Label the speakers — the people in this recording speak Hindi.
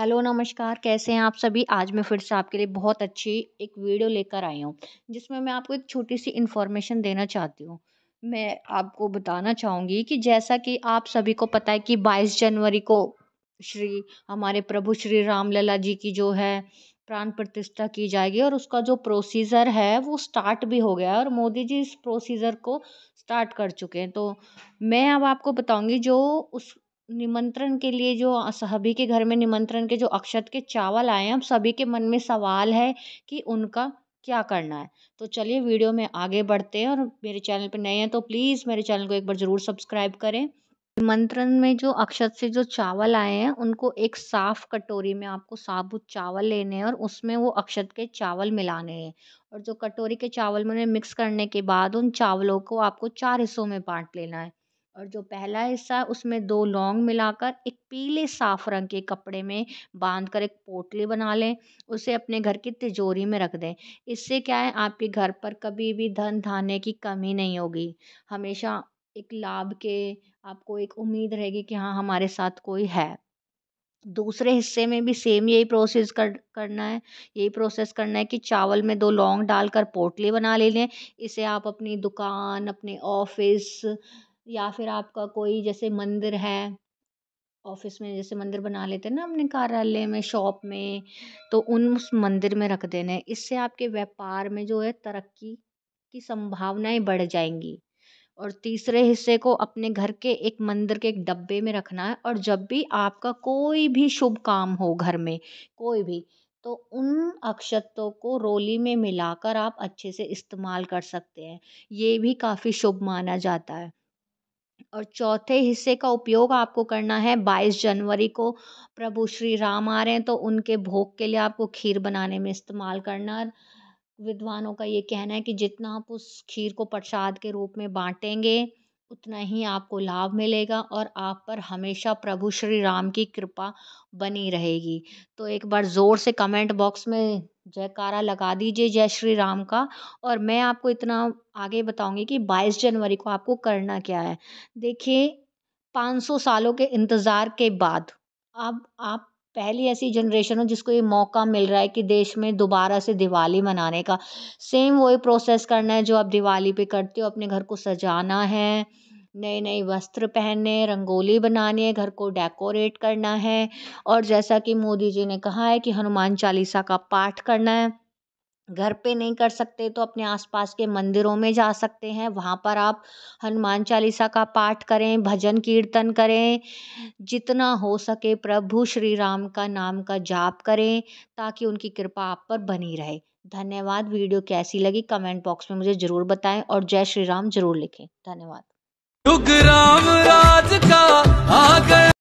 Speaker 1: हेलो नमस्कार कैसे हैं आप सभी आज मैं फिर से आपके लिए बहुत अच्छी एक वीडियो लेकर आई हूँ जिसमें मैं आपको एक छोटी सी इन्फॉर्मेशन देना चाहती हूँ मैं आपको बताना चाहूँगी कि जैसा कि आप सभी को पता है कि 22 जनवरी को श्री हमारे प्रभु श्री राम लला जी की जो है प्राण प्रतिष्ठा की जाएगी और उसका जो प्रोसीजर है वो स्टार्ट भी हो गया है और मोदी जी इस प्रोसीजर को स्टार्ट कर चुके हैं तो मैं अब आपको बताऊंगी जो उस निमंत्रण के लिए जो सभी के घर में निमंत्रण के जो अक्षत के चावल आए हैं अब सभी के मन में सवाल है कि उनका क्या करना है तो चलिए वीडियो में आगे बढ़ते हैं और मेरे चैनल पर नए हैं तो प्लीज़ मेरे चैनल को एक बार ज़रूर सब्सक्राइब करें निमंत्रण में जो अक्षत से जो चावल आए हैं उनको एक साफ़ कटोरी में आपको साबुत चावल लेने हैं और उसमें वो अक्षत के चावल मिलाने हैं और जो कटोरी के चावल में उन्हें मिक्स करने के बाद उन चावलों को आपको चार हिस्सों में बांट लेना है और जो पहला हिस्सा है उसमें दो लौंग मिलाकर एक पीले साफ रंग के कपड़े में बांधकर एक पोटली बना लें उसे अपने घर की तिजोरी में रख दें इससे क्या है आपके घर पर कभी भी धन धान्य की कमी नहीं होगी हमेशा एक लाभ के आपको एक उम्मीद रहेगी कि हाँ हमारे साथ कोई है दूसरे हिस्से में भी सेम यही प्रोसेस कर करना है यही प्रोसेस करना है कि चावल में दो लौंग डालकर पोटली बना ले लें इसे आप अपनी दुकान अपने ऑफिस या फिर आपका कोई जैसे मंदिर है ऑफिस में जैसे मंदिर बना लेते हैं ना अपने कार्यालय में शॉप में तो उन उस मंदिर में रख देने इससे आपके व्यापार में जो है तरक्की की संभावनाएँ बढ़ जाएंगी और तीसरे हिस्से को अपने घर के एक मंदिर के एक डब्बे में रखना है और जब भी आपका कोई भी शुभ काम हो घर में कोई भी तो उन अक्षतों को रोली में मिलाकर आप अच्छे से इस्तेमाल कर सकते हैं ये भी काफ़ी शुभ माना जाता है और चौथे हिस्से का उपयोग आपको करना है बाईस जनवरी को प्रभु श्री राम आ रहे हैं तो उनके भोग के लिए आपको खीर बनाने में इस्तेमाल करना विद्वानों का ये कहना है कि जितना आप उस खीर को प्रसाद के रूप में बांटेंगे उतना ही आपको लाभ मिलेगा और आप पर हमेशा प्रभु श्री राम की कृपा बनी रहेगी तो एक बार ज़ोर से कमेंट बॉक्स में जयकारा लगा दीजिए जय श्री राम का और मैं आपको इतना आगे बताऊँगी कि बाईस जनवरी को आपको करना क्या है देखिए पाँच सौ सालों के इंतज़ार के बाद अब आप पहली ऐसी जनरेशन हो जिसको ये मौका मिल रहा है कि देश में दोबारा से दिवाली मनाने का सेम वही प्रोसेस करना है जो आप दिवाली पे करते हो अपने घर को सजाना है नए नए वस्त्र पहनने रंगोली बनानी है घर को डेकोरेट करना है और जैसा कि मोदी जी ने कहा है कि हनुमान चालीसा का पाठ करना है घर पे नहीं कर सकते तो अपने आसपास के मंदिरों में जा सकते हैं वहाँ पर आप हनुमान चालीसा का पाठ करें भजन कीर्तन करें जितना हो सके प्रभु श्री राम का नाम का जाप करें ताकि उनकी कृपा आप पर बनी रहे धन्यवाद वीडियो कैसी लगी कमेंट बॉक्स में मुझे ज़रूर बताएं और जय श्री राम ज़रूर लिखें धन्यवाद टुक राम राज का आ गया